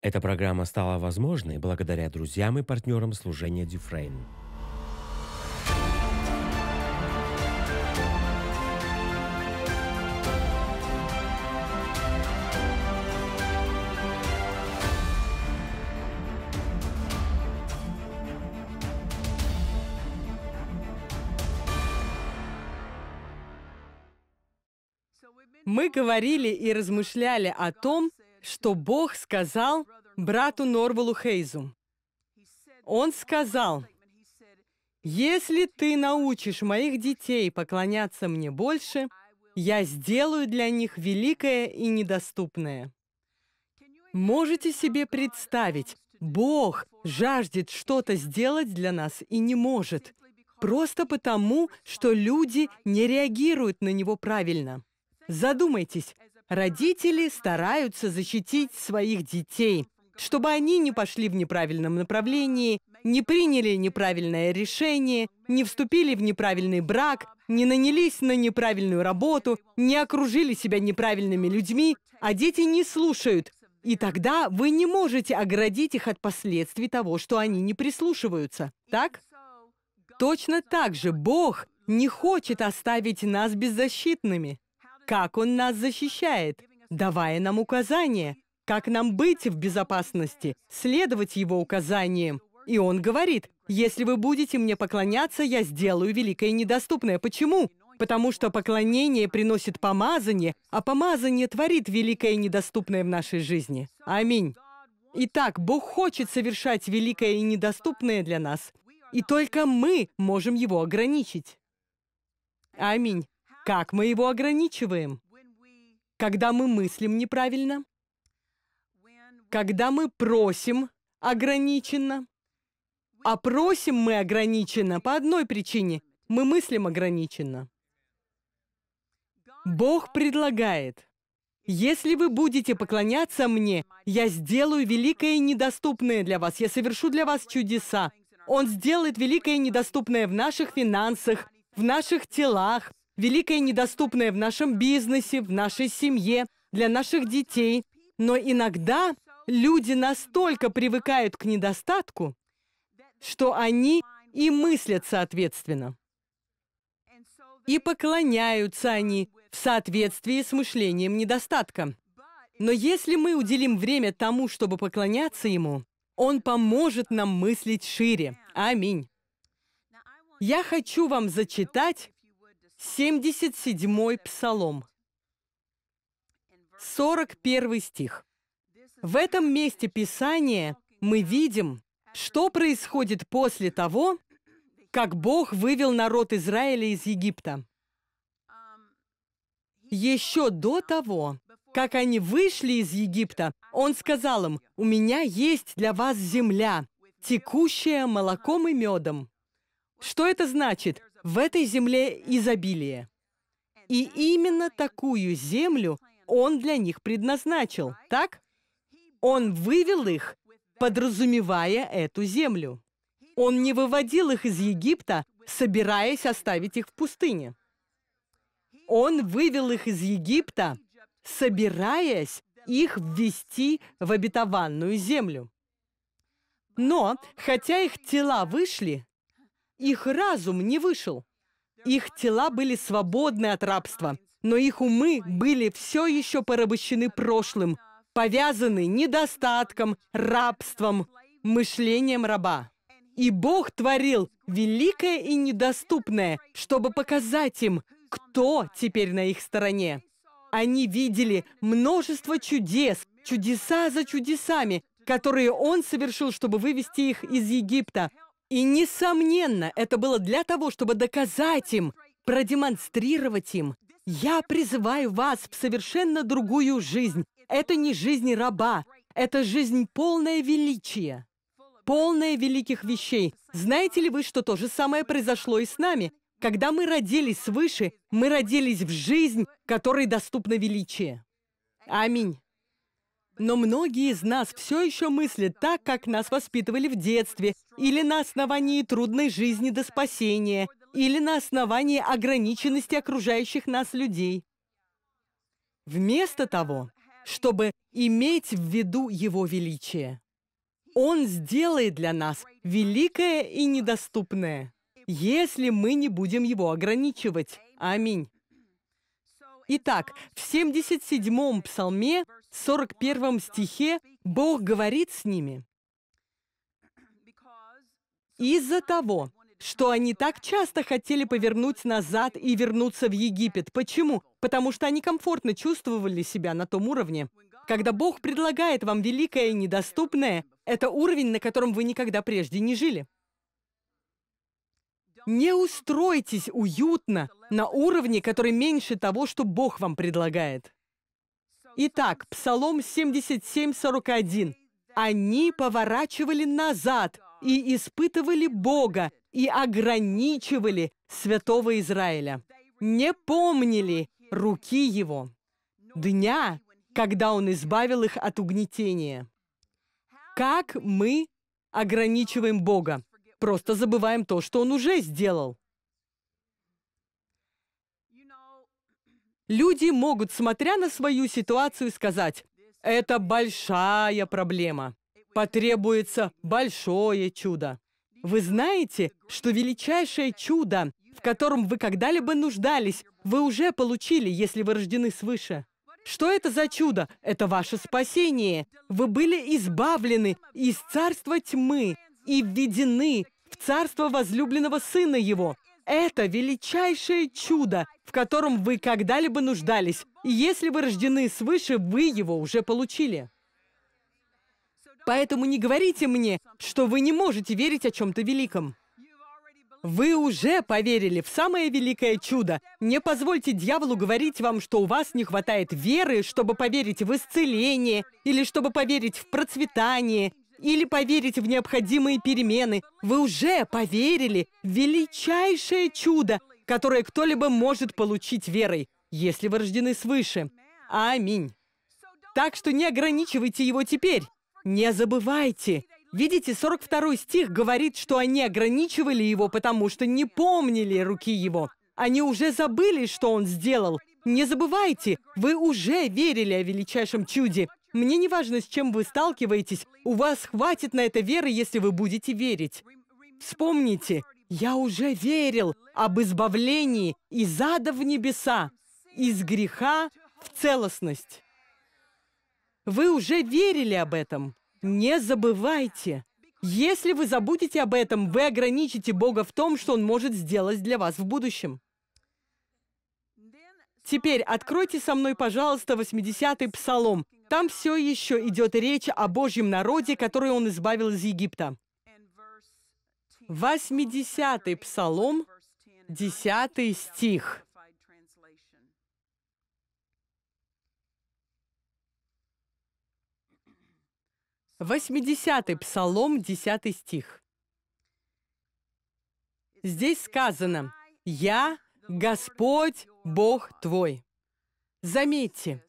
Эта программа стала возможной благодаря друзьям и партнерам служения Дюфрейн. Мы говорили и размышляли о том, что Бог сказал брату Норвалу Хейзу. Он сказал, «Если ты научишь моих детей поклоняться мне больше, я сделаю для них великое и недоступное». Можете себе представить, Бог жаждет что-то сделать для нас и не может, просто потому, что люди не реагируют на него правильно. Задумайтесь, Родители стараются защитить своих детей, чтобы они не пошли в неправильном направлении, не приняли неправильное решение, не вступили в неправильный брак, не нанялись на неправильную работу, не окружили себя неправильными людьми, а дети не слушают. И тогда вы не можете оградить их от последствий того, что они не прислушиваются. Так? Точно так же Бог не хочет оставить нас беззащитными как Он нас защищает, давая нам указания, как нам быть в безопасности, следовать Его указаниям. И Он говорит, «Если вы будете мне поклоняться, я сделаю великое недоступное». Почему? Потому что поклонение приносит помазание, а помазание творит великое недоступное в нашей жизни. Аминь. Итак, Бог хочет совершать великое и недоступное для нас, и только мы можем его ограничить. Аминь. Как мы его ограничиваем? Когда мы мыслим неправильно? Когда мы просим ограниченно? А просим мы ограниченно по одной причине. Мы мыслим ограниченно. Бог предлагает, «Если вы будете поклоняться мне, я сделаю великое и недоступное для вас, я совершу для вас чудеса. Он сделает великое и недоступное в наших финансах, в наших телах, великое недоступное в нашем бизнесе, в нашей семье, для наших детей. Но иногда люди настолько привыкают к недостатку, что они и мыслят соответственно. И поклоняются они в соответствии с мышлением недостатка. Но если мы уделим время тому, чтобы поклоняться Ему, Он поможет нам мыслить шире. Аминь. Я хочу вам зачитать 77-й псалом, 41 стих. В этом месте Писания мы видим, что происходит после того, как Бог вывел народ Израиля из Египта. Еще до того, как они вышли из Египта, Он сказал им, «У меня есть для вас земля, текущая молоком и медом». Что это значит? В этой земле изобилие. И именно такую землю он для них предназначил, так? Он вывел их, подразумевая эту землю. Он не выводил их из Египта, собираясь оставить их в пустыне. Он вывел их из Египта, собираясь их ввести в обетованную землю. Но, хотя их тела вышли, их разум не вышел. Их тела были свободны от рабства, но их умы были все еще порабощены прошлым, повязаны недостатком, рабством, мышлением раба. И Бог творил великое и недоступное, чтобы показать им, кто теперь на их стороне. Они видели множество чудес, чудеса за чудесами, которые он совершил, чтобы вывести их из Египта, и, несомненно, это было для того, чтобы доказать им, продемонстрировать им. Я призываю вас в совершенно другую жизнь. Это не жизнь раба, это жизнь полная величия, полная великих вещей. Знаете ли вы, что то же самое произошло и с нами? Когда мы родились свыше, мы родились в жизнь, которой доступно величие. Аминь. Но многие из нас все еще мыслят так, как нас воспитывали в детстве, или на основании трудной жизни до спасения, или на основании ограниченности окружающих нас людей. Вместо того, чтобы иметь в виду Его величие. Он сделает для нас великое и недоступное, если мы не будем его ограничивать. Аминь. Итак, в 77-м псалме 41 стихе Бог говорит с ними из-за того, что они так часто хотели повернуть назад и вернуться в Египет. Почему? Потому что они комфортно чувствовали себя на том уровне. Когда Бог предлагает вам великое и недоступное, это уровень, на котором вы никогда прежде не жили. Не устройтесь уютно на уровне, который меньше того, что Бог вам предлагает. Итак, Псалом 77, 41. «Они поворачивали назад и испытывали Бога, и ограничивали святого Израиля. Не помнили руки его, дня, когда он избавил их от угнетения. Как мы ограничиваем Бога? Просто забываем то, что он уже сделал. Люди могут, смотря на свою ситуацию, сказать, это большая проблема, потребуется большое чудо. Вы знаете, что величайшее чудо, в котором вы когда-либо нуждались, вы уже получили, если вы рождены свыше. Что это за чудо? Это ваше спасение. Вы были избавлены из царства тьмы и введены в царство возлюбленного сына его, это величайшее чудо, в котором вы когда-либо нуждались. И если вы рождены свыше, вы его уже получили. Поэтому не говорите мне, что вы не можете верить о чем-то великом. Вы уже поверили в самое великое чудо. Не позвольте дьяволу говорить вам, что у вас не хватает веры, чтобы поверить в исцеление, или чтобы поверить в процветание, или поверить в необходимые перемены. Вы уже поверили в величайшее чудо, которое кто-либо может получить верой, если вы рождены свыше. Аминь. Так что не ограничивайте его теперь. Не забывайте. Видите, 42 стих говорит, что они ограничивали его, потому что не помнили руки его. Они уже забыли, что он сделал. Не забывайте, вы уже верили о величайшем чуде. Мне не важно, с чем вы сталкиваетесь, у вас хватит на это веры, если вы будете верить. Вспомните, я уже верил об избавлении из ада в небеса, из греха в целостность. Вы уже верили об этом. Не забывайте. Если вы забудете об этом, вы ограничите Бога в том, что Он может сделать для вас в будущем. Теперь откройте со мной, пожалуйста, 80-й Псалом. Там все еще идет речь о Божьем народе, который он избавил из Египта. 80-й Псалом, 10 стих. Восьмидесятый Псалом, десятый стих. Здесь сказано, «Я Господь Бог твой. Заметьте,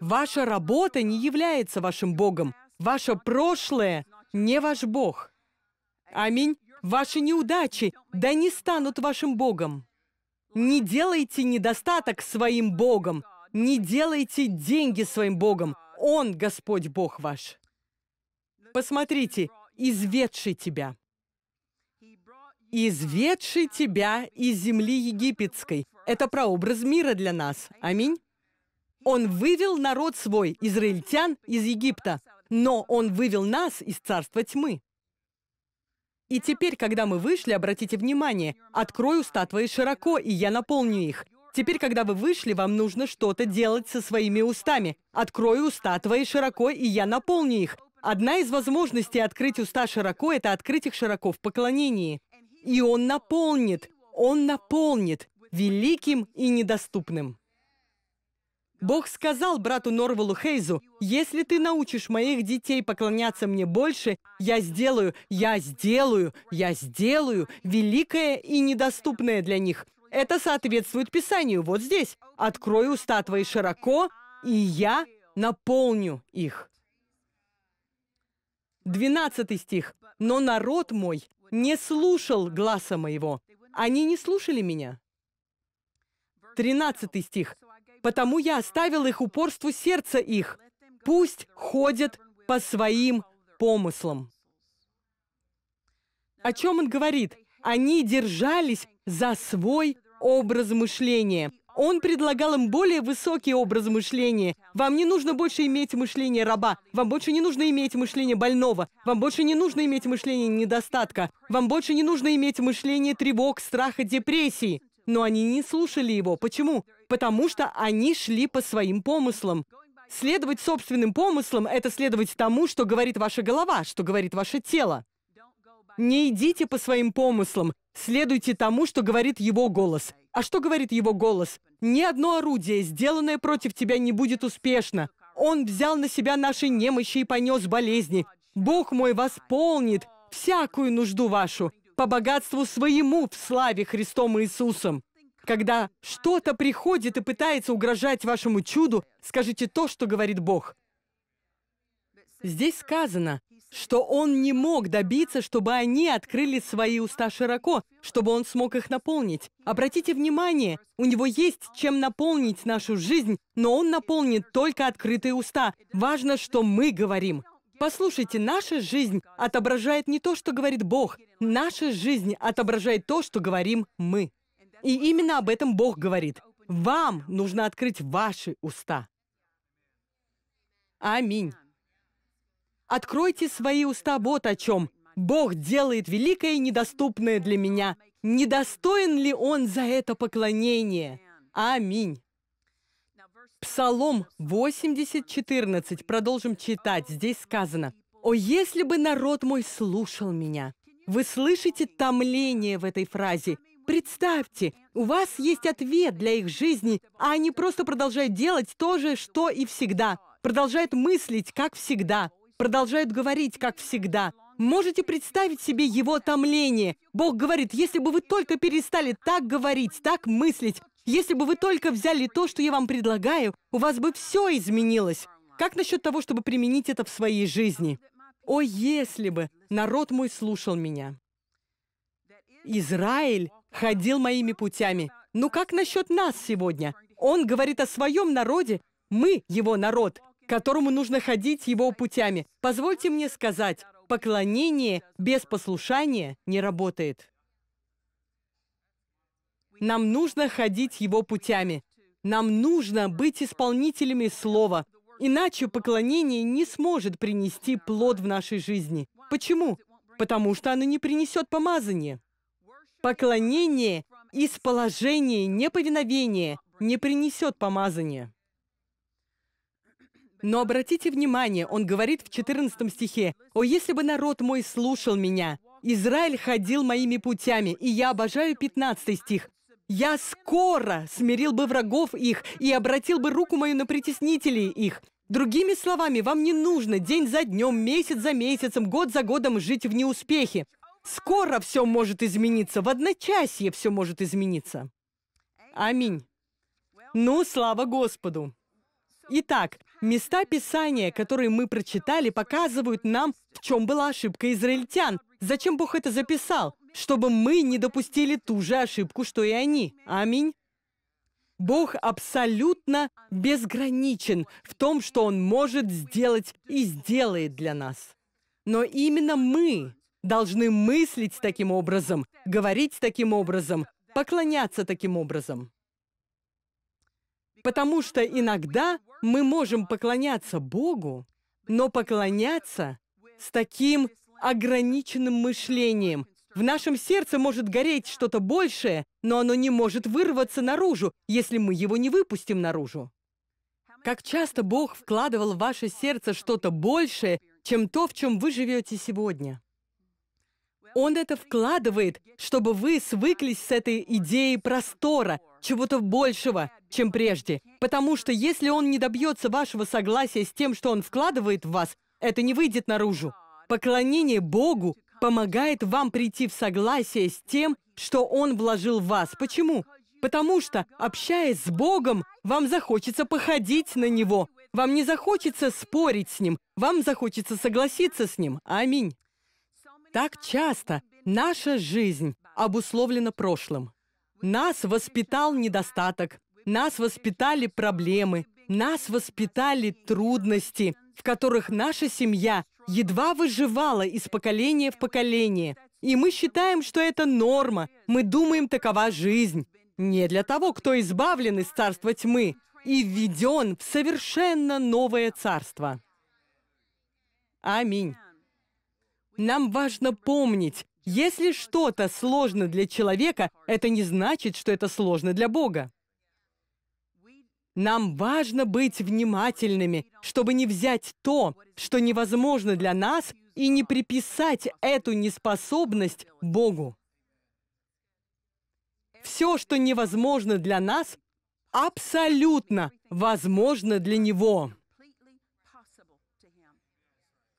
ваша работа не является вашим Богом. Ваше прошлое не ваш Бог. Аминь. Ваши неудачи да не станут вашим Богом. Не делайте недостаток своим Богом. Не делайте деньги своим Богом. Он Господь Бог ваш. Посмотрите, изветший тебя изведший тебя из земли египетской». Это прообраз мира для нас. Аминь. Он вывел народ свой, израильтян, из Египта, но он вывел нас из царства тьмы. И теперь, когда мы вышли, обратите внимание, открой уста твои широко, и я наполню их. Теперь, когда вы вышли, вам нужно что-то делать со своими устами. Открой уста твои широко, и я наполню их. Одна из возможностей открыть уста широко – это открыть их широко в поклонении и Он наполнит, Он наполнит великим и недоступным. Бог сказал брату Норвалу Хейзу, «Если ты научишь моих детей поклоняться мне больше, я сделаю, я сделаю, я сделаю великое и недоступное для них». Это соответствует Писанию, вот здесь. «Открой уста твои широко, и я наполню их». 12 стих. «Но народ мой не слушал гласа моего. Они не слушали меня. 13 стих. «Потому я оставил их упорству сердца их. Пусть ходят по своим помыслам». О чем он говорит? Они держались за свой образ мышления – он предлагал им более высокий образ мышления. Вам не нужно больше иметь мышление раба. Вам больше не нужно иметь мышление больного. Вам больше не нужно иметь мышление недостатка. Вам больше не нужно иметь мышление тревог, страха, депрессии. Но они не слушали его. Почему? Потому что они шли по своим помыслам. Следовать собственным помыслам – это следовать тому, что говорит ваша голова, что говорит ваше тело. Не идите по своим помыслам, следуйте тому, что говорит его голос. А что говорит его голос? Ни одно орудие, сделанное против тебя, не будет успешно. Он взял на себя наши немощи и понес болезни. Бог мой восполнит всякую нужду вашу по богатству своему в славе Христом Иисусом. Когда что-то приходит и пытается угрожать вашему чуду, скажите то, что говорит Бог. Здесь сказано, что он не мог добиться, чтобы они открыли свои уста широко, чтобы он смог их наполнить. Обратите внимание, у него есть чем наполнить нашу жизнь, но он наполнит только открытые уста. Важно, что мы говорим. Послушайте, наша жизнь отображает не то, что говорит Бог. Наша жизнь отображает то, что говорим мы. И именно об этом Бог говорит. Вам нужно открыть ваши уста. Аминь. Откройте свои уста вот о чем. Бог делает великое и недоступное для меня. Недостоин ли Он за это поклонение? Аминь. Псалом 80.14. Продолжим читать. Здесь сказано. «О, если бы народ мой слушал меня!» Вы слышите томление в этой фразе? Представьте, у вас есть ответ для их жизни, а они просто продолжают делать то же, что и всегда. Продолжают мыслить, как всегда продолжают говорить, как всегда. Можете представить себе его томление. Бог говорит, если бы вы только перестали так говорить, так мыслить, если бы вы только взяли то, что я вам предлагаю, у вас бы все изменилось. Как насчет того, чтобы применить это в своей жизни? О, если бы народ мой слушал меня. Израиль ходил моими путями. Ну как насчет нас сегодня? Он говорит о своем народе, мы его народ которому нужно ходить его путями. Позвольте мне сказать, поклонение без послушания не работает. Нам нужно ходить его путями. Нам нужно быть исполнителями слова, иначе поклонение не сможет принести плод в нашей жизни. Почему? Потому что оно не принесет помазание. Поклонение из положения неповиновения не принесет помазания. Но обратите внимание, он говорит в 14 стихе, «О, если бы народ мой слушал меня, Израиль ходил моими путями». И я обожаю 15 стих. «Я скоро смирил бы врагов их и обратил бы руку мою на притеснителей их». Другими словами, вам не нужно день за днем, месяц за месяцем, год за годом жить в неуспехе. Скоро все может измениться, в одночасье все может измениться. Аминь. Ну, слава Господу. Итак, Места Писания, которые мы прочитали, показывают нам, в чем была ошибка израильтян. Зачем Бог это записал? Чтобы мы не допустили ту же ошибку, что и они. Аминь. Бог абсолютно безграничен в том, что Он может сделать и сделает для нас. Но именно мы должны мыслить таким образом, говорить таким образом, поклоняться таким образом. Потому что иногда мы можем поклоняться Богу, но поклоняться с таким ограниченным мышлением. В нашем сердце может гореть что-то большее, но оно не может вырваться наружу, если мы его не выпустим наружу. Как часто Бог вкладывал в ваше сердце что-то большее, чем то, в чем вы живете сегодня? Он это вкладывает, чтобы вы свыклись с этой идеей простора, чего-то большего, чем прежде. Потому что если он не добьется вашего согласия с тем, что он вкладывает в вас, это не выйдет наружу. Поклонение Богу помогает вам прийти в согласие с тем, что Он вложил в вас. Почему? Потому что, общаясь с Богом, вам захочется походить на Него. Вам не захочется спорить с Ним, вам захочется согласиться с Ним. Аминь. Так часто наша жизнь обусловлена прошлым. Нас воспитал недостаток, нас воспитали проблемы, нас воспитали трудности, в которых наша семья едва выживала из поколения в поколение. И мы считаем, что это норма, мы думаем, такова жизнь. Не для того, кто избавлен из царства тьмы и введен в совершенно новое царство. Аминь. Нам важно помнить, если что-то сложно для человека, это не значит, что это сложно для Бога. Нам важно быть внимательными, чтобы не взять то, что невозможно для нас, и не приписать эту неспособность Богу. Все, что невозможно для нас, абсолютно возможно для Него.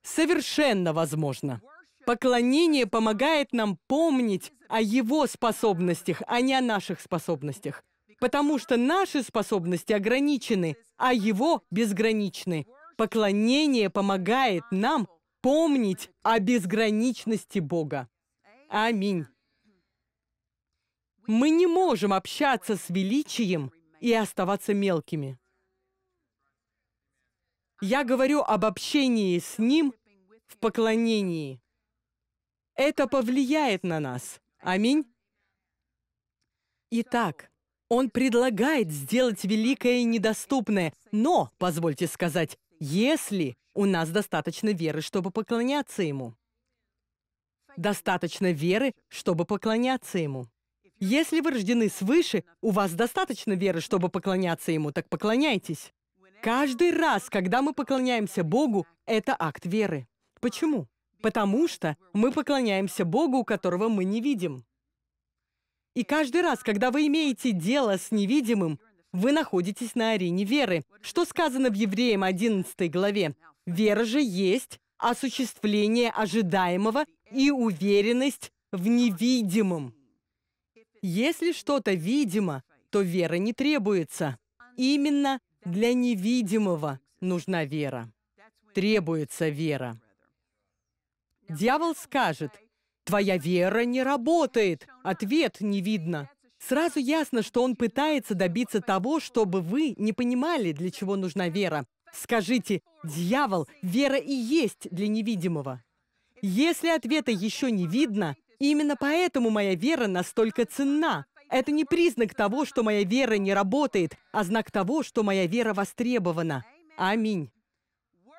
Совершенно возможно. Поклонение помогает нам помнить о Его способностях, а не о наших способностях. Потому что наши способности ограничены, а Его безграничны. Поклонение помогает нам помнить о безграничности Бога. Аминь. Мы не можем общаться с величием и оставаться мелкими. Я говорю об общении с Ним в поклонении это повлияет на нас. Аминь. Итак, он предлагает сделать великое и недоступное, но, позвольте сказать, если у нас достаточно веры, чтобы поклоняться Ему. Достаточно веры, чтобы поклоняться Ему. Если вы рождены свыше, у вас достаточно веры, чтобы поклоняться Ему, так поклоняйтесь. Каждый раз, когда мы поклоняемся Богу, это акт веры. Почему? потому что мы поклоняемся Богу, которого мы не видим. И каждый раз, когда вы имеете дело с невидимым, вы находитесь на арене веры, что сказано в Евреям 11 главе. Вера же есть осуществление ожидаемого и уверенность в невидимом. Если что-то видимо, то вера не требуется. Именно для невидимого нужна вера. Требуется вера. Дьявол скажет, «Твоя вера не работает». Ответ не видно. Сразу ясно, что он пытается добиться того, чтобы вы не понимали, для чего нужна вера. Скажите, «Дьявол, вера и есть для невидимого». Если ответа еще не видно, именно поэтому моя вера настолько ценна. Это не признак того, что моя вера не работает, а знак того, что моя вера востребована. Аминь.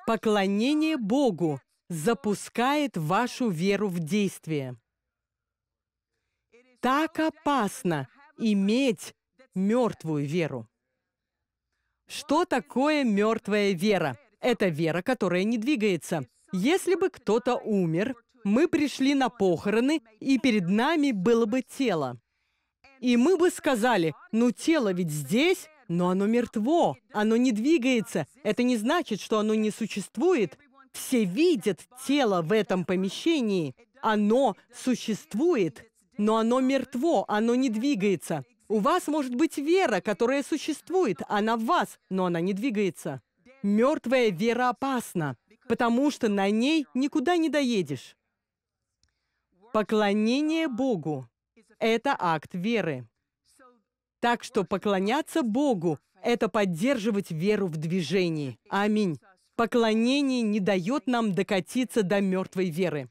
Поклонение Богу запускает вашу веру в действие. Так опасно иметь мертвую веру. Что такое мертвая вера? Это вера, которая не двигается. Если бы кто-то умер, мы пришли на похороны, и перед нами было бы тело. И мы бы сказали, ну тело ведь здесь, но оно мертво, оно не двигается. Это не значит, что оно не существует, все видят тело в этом помещении. Оно существует, но оно мертво, оно не двигается. У вас может быть вера, которая существует, она в вас, но она не двигается. Мертвая вера опасна, потому что на ней никуда не доедешь. Поклонение Богу – это акт веры. Так что поклоняться Богу – это поддерживать веру в движении. Аминь. Поклонение не дает нам докатиться до мертвой веры.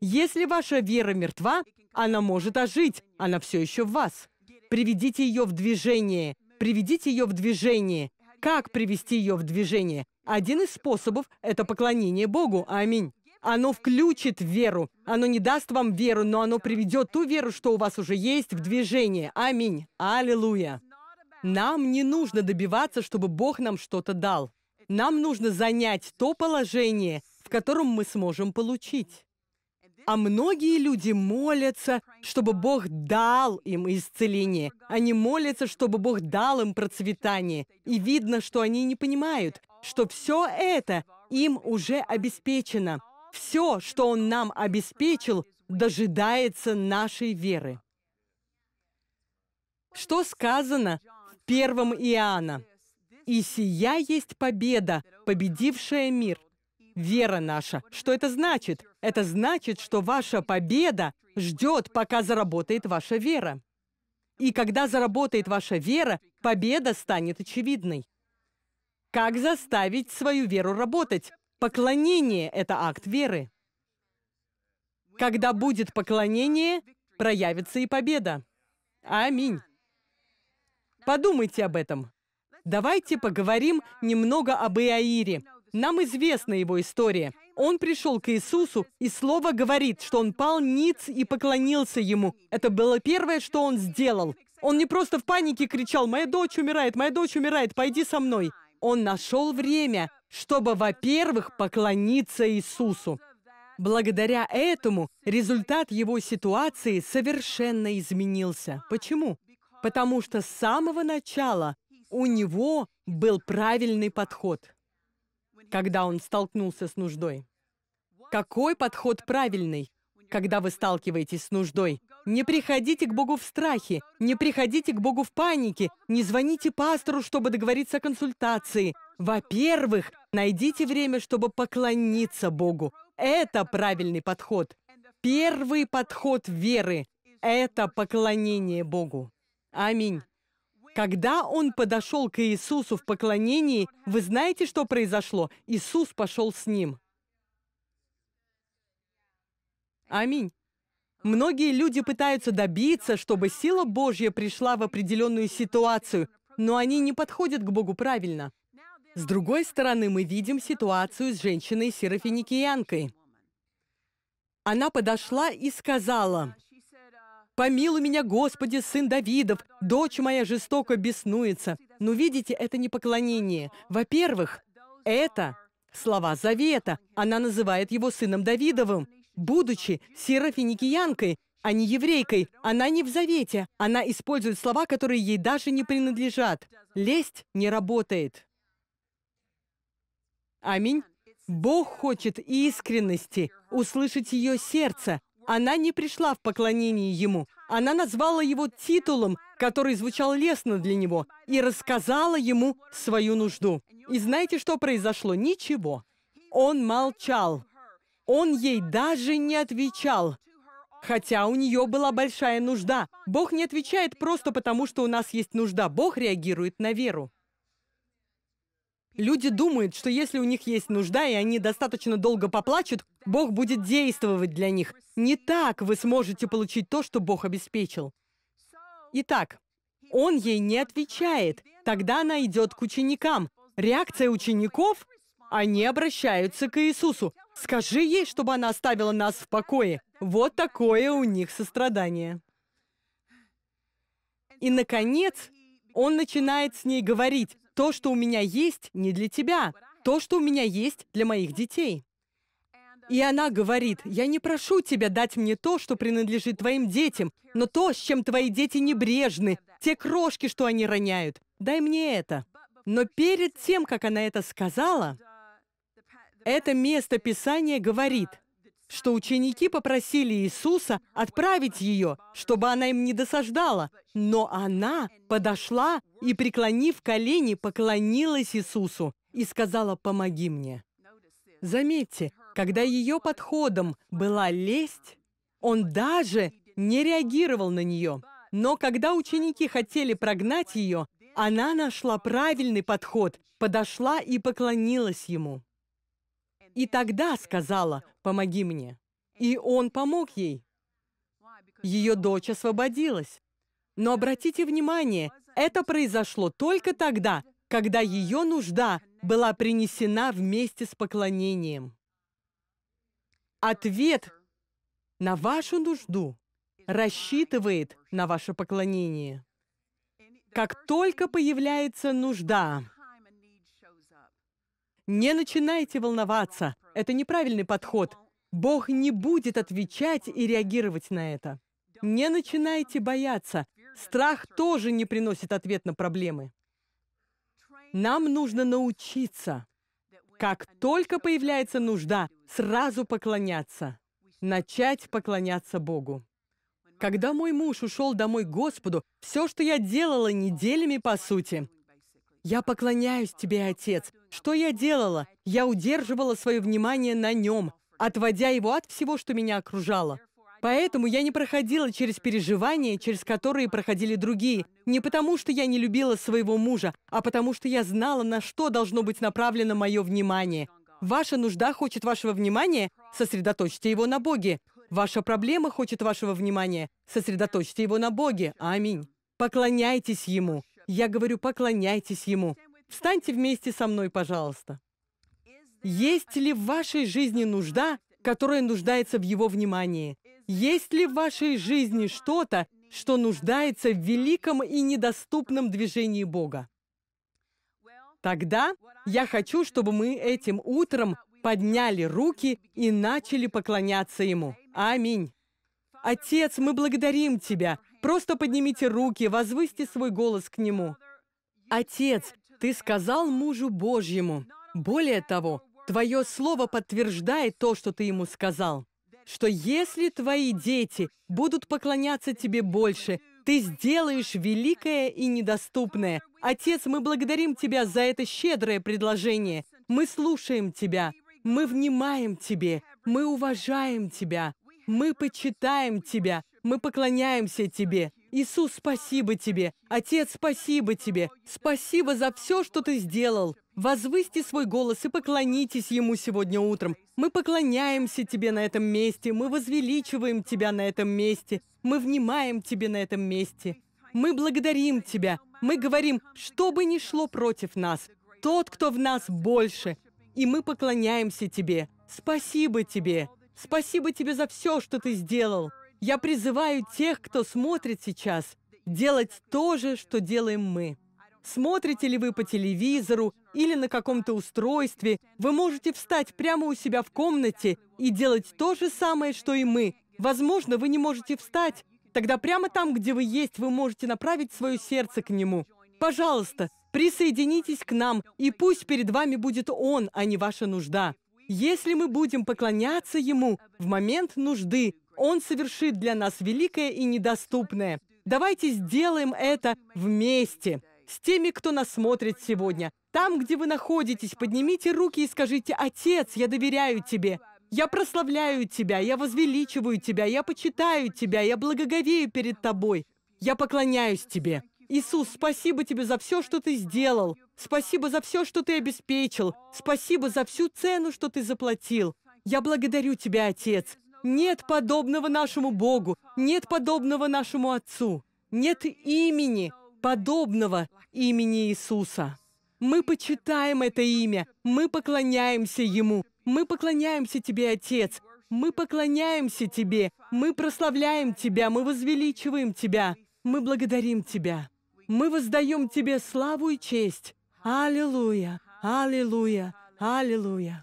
Если ваша вера мертва, она может ожить, она все еще в вас. Приведите ее в движение, приведите ее в движение. Как привести ее в движение? Один из способов – это поклонение Богу. Аминь. Оно включит веру. Оно не даст вам веру, но оно приведет ту веру, что у вас уже есть, в движение. Аминь. Аллилуйя. Нам не нужно добиваться, чтобы Бог нам что-то дал. Нам нужно занять то положение, в котором мы сможем получить. А многие люди молятся, чтобы Бог дал им исцеление. Они молятся, чтобы Бог дал им процветание. И видно, что они не понимают, что все это им уже обеспечено. Все, что Он нам обеспечил, дожидается нашей веры. Что сказано в первом Иоанна? И сия есть победа, победившая мир. Вера наша. Что это значит? Это значит, что ваша победа ждет, пока заработает ваша вера. И когда заработает ваша вера, победа станет очевидной. Как заставить свою веру работать? Поклонение – это акт веры. Когда будет поклонение, проявится и победа. Аминь. Подумайте об этом. Давайте поговорим немного об Иаире. Нам известна его история. Он пришел к Иисусу, и слово говорит, что он пал ниц и поклонился ему. Это было первое, что он сделал. Он не просто в панике кричал «Моя дочь умирает! Моя дочь умирает! Пойди со мной!» Он нашел время, чтобы, во-первых, поклониться Иисусу. Благодаря этому результат его ситуации совершенно изменился. Почему? Потому что с самого начала у него был правильный подход, когда он столкнулся с нуждой. Какой подход правильный, когда вы сталкиваетесь с нуждой? Не приходите к Богу в страхе, не приходите к Богу в панике, не звоните пастору, чтобы договориться о консультации. Во-первых, найдите время, чтобы поклониться Богу. Это правильный подход. Первый подход веры – это поклонение Богу. Аминь. Когда он подошел к Иисусу в поклонении, вы знаете, что произошло? Иисус пошел с ним. Аминь. Многие люди пытаются добиться, чтобы сила Божья пришла в определенную ситуацию, но они не подходят к Богу правильно. С другой стороны, мы видим ситуацию с женщиной-серафиникиянкой. Она подошла и сказала, «Помилуй меня, Господи, сын Давидов! Дочь моя жестоко беснуется!» Но «Ну, видите, это не поклонение. Во-первых, это слова Завета. Она называет его сыном Давидовым. Будучи серафиникиянкой, а не еврейкой, она не в Завете. Она использует слова, которые ей даже не принадлежат. Лесть не работает. Аминь. Бог хочет искренности, услышать ее сердце, она не пришла в поклонение ему. Она назвала его титулом, который звучал лестно для него, и рассказала ему свою нужду. И знаете, что произошло? Ничего. Он молчал. Он ей даже не отвечал. Хотя у нее была большая нужда. Бог не отвечает просто потому, что у нас есть нужда. Бог реагирует на веру. Люди думают, что если у них есть нужда и они достаточно долго поплачут, Бог будет действовать для них. Не так вы сможете получить то, что Бог обеспечил. Итак, он ей не отвечает. Тогда она идет к ученикам. Реакция учеников – они обращаются к Иисусу. Скажи ей, чтобы она оставила нас в покое. Вот такое у них сострадание. И, наконец, он начинает с ней говорить. То, что у меня есть, не для тебя. То, что у меня есть, для моих детей. И она говорит, я не прошу тебя дать мне то, что принадлежит твоим детям, но то, с чем твои дети небрежны, те крошки, что они роняют. Дай мне это. Но перед тем, как она это сказала, это место Писания говорит, что ученики попросили Иисуса отправить ее, чтобы она им не досаждала. Но она подошла и, преклонив колени, поклонилась Иисусу и сказала «Помоги мне». Заметьте, когда ее подходом была лесть, он даже не реагировал на нее. Но когда ученики хотели прогнать ее, она нашла правильный подход, подошла и поклонилась ему. И тогда сказала, помоги мне. И он помог ей. Ее дочь освободилась. Но обратите внимание, это произошло только тогда, когда ее нужда была принесена вместе с поклонением. Ответ на вашу нужду рассчитывает на ваше поклонение. Как только появляется нужда, не начинайте волноваться. Это неправильный подход. Бог не будет отвечать и реагировать на это. Не начинайте бояться. Страх тоже не приносит ответ на проблемы. Нам нужно научиться, как только появляется нужда, сразу поклоняться, начать поклоняться Богу. Когда мой муж ушел домой к Господу, все, что я делала неделями по сути, я поклоняюсь тебе, Отец. Что я делала? Я удерживала свое внимание на нем, отводя его от всего, что меня окружало. Поэтому я не проходила через переживания, через которые проходили другие. Не потому, что я не любила своего мужа, а потому, что я знала, на что должно быть направлено мое внимание. Ваша нужда хочет вашего внимания, сосредоточьте его на Боге. Ваша проблема хочет вашего внимания, сосредоточьте его на Боге. Аминь. Поклоняйтесь Ему. Я говорю, поклоняйтесь Ему. Встаньте вместе со мной, пожалуйста. Есть ли в вашей жизни нужда, которая нуждается в его внимании? Есть ли в вашей жизни что-то, что нуждается в великом и недоступном движении Бога? Тогда я хочу, чтобы мы этим утром подняли руки и начали поклоняться Ему. Аминь. Отец, мы благодарим Тебя. Просто поднимите руки, возвысьте свой голос к Нему. Отец, ты сказал мужу Божьему. Более того, твое слово подтверждает то, что ты ему сказал, что если твои дети будут поклоняться тебе больше, ты сделаешь великое и недоступное. Отец, мы благодарим Тебя за это щедрое предложение. Мы слушаем Тебя. Мы внимаем Тебе. Мы уважаем Тебя. Мы почитаем Тебя. Мы поклоняемся Тебе. Иисус, спасибо тебе! Отец, спасибо тебе! Спасибо за все, что ты сделал! Возвысьте свой голос и поклонитесь Ему сегодня утром. Мы поклоняемся Тебе на этом месте, мы возвеличиваем Тебя на этом месте, мы внимаем Тебе на этом месте. Мы благодарим Тебя, мы говорим, что бы ни шло против нас, Тот, кто в нас больше, и мы поклоняемся Тебе. Спасибо Тебе! Спасибо Тебе за все, что Ты сделал! Я призываю тех, кто смотрит сейчас, делать то же, что делаем мы. Смотрите ли вы по телевизору или на каком-то устройстве, вы можете встать прямо у себя в комнате и делать то же самое, что и мы. Возможно, вы не можете встать. Тогда прямо там, где вы есть, вы можете направить свое сердце к нему. Пожалуйста, присоединитесь к нам, и пусть перед вами будет Он, а не ваша нужда. Если мы будем поклоняться Ему в момент нужды, он совершит для нас великое и недоступное. Давайте сделаем это вместе с теми, кто нас смотрит сегодня. Там, где вы находитесь, поднимите руки и скажите, «Отец, я доверяю тебе». Я прославляю Тебя, я возвеличиваю Тебя, я почитаю Тебя, я благоговею перед Тобой, я поклоняюсь Тебе. Иисус, спасибо Тебе за все, что Ты сделал. Спасибо за все, что Ты обеспечил. Спасибо за всю цену, что Ты заплатил. Я благодарю Тебя, Отец. Нет подобного нашему Богу, нет подобного нашему Отцу, нет имени, подобного имени Иисуса. Мы почитаем это имя, мы поклоняемся Ему, мы поклоняемся Тебе, Отец, мы поклоняемся Тебе, мы прославляем Тебя, мы возвеличиваем Тебя, мы благодарим Тебя, мы воздаем Тебе славу и честь. Аллилуйя, аллилуйя, аллилуйя.